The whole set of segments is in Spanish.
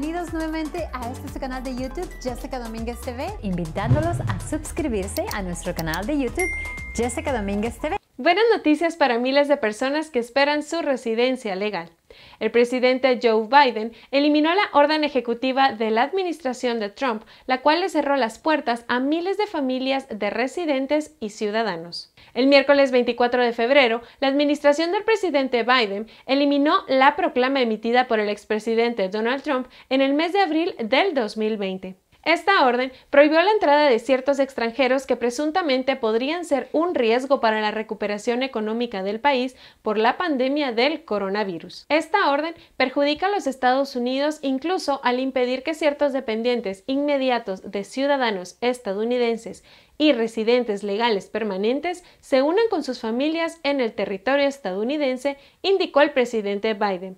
Bienvenidos nuevamente a este canal de YouTube, Jessica Domínguez TV, invitándolos a suscribirse a nuestro canal de YouTube, Jessica Domínguez TV. Buenas noticias para miles de personas que esperan su residencia legal. El presidente Joe Biden eliminó la orden ejecutiva de la administración de Trump, la cual le cerró las puertas a miles de familias de residentes y ciudadanos. El miércoles 24 de febrero, la administración del presidente Biden eliminó la proclama emitida por el expresidente Donald Trump en el mes de abril del 2020. Esta orden prohibió la entrada de ciertos extranjeros que presuntamente podrían ser un riesgo para la recuperación económica del país por la pandemia del coronavirus. Esta orden perjudica a los Estados Unidos incluso al impedir que ciertos dependientes inmediatos de ciudadanos estadounidenses y residentes legales permanentes se unan con sus familias en el territorio estadounidense, indicó el presidente Biden.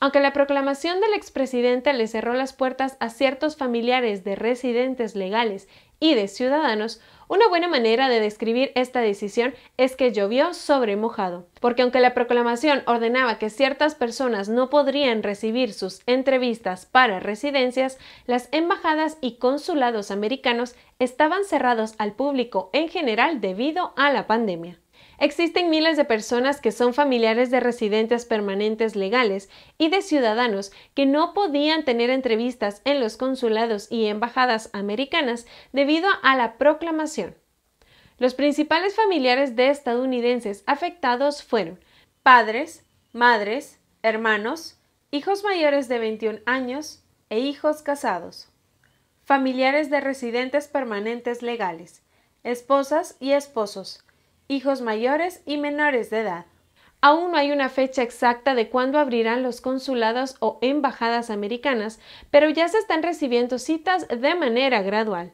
Aunque la proclamación del expresidente le cerró las puertas a ciertos familiares de residentes legales y de ciudadanos, una buena manera de describir esta decisión es que llovió sobre mojado, porque aunque la proclamación ordenaba que ciertas personas no podrían recibir sus entrevistas para residencias, las embajadas y consulados americanos estaban cerrados al público en general debido a la pandemia. Existen miles de personas que son familiares de residentes permanentes legales y de ciudadanos que no podían tener entrevistas en los consulados y embajadas americanas debido a la proclamación. Los principales familiares de estadounidenses afectados fueron padres, madres, hermanos, hijos mayores de 21 años e hijos casados, familiares de residentes permanentes legales, esposas y esposos, hijos mayores y menores de edad. Aún no hay una fecha exacta de cuándo abrirán los consulados o embajadas americanas, pero ya se están recibiendo citas de manera gradual.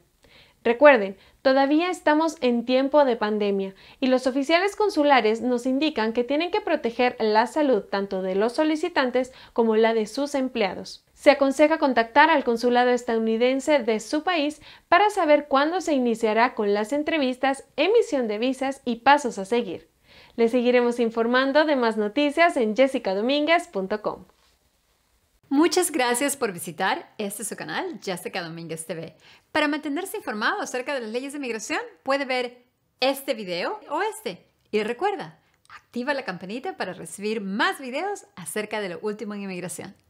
Recuerden, todavía estamos en tiempo de pandemia y los oficiales consulares nos indican que tienen que proteger la salud tanto de los solicitantes como la de sus empleados se aconseja contactar al consulado estadounidense de su país para saber cuándo se iniciará con las entrevistas, emisión de visas y pasos a seguir. Le seguiremos informando de más noticias en jessicadominguez.com Muchas gracias por visitar este su canal, Jessica Domínguez TV. Para mantenerse informado acerca de las leyes de inmigración puede ver este video o este. Y recuerda, activa la campanita para recibir más videos acerca de lo último en inmigración.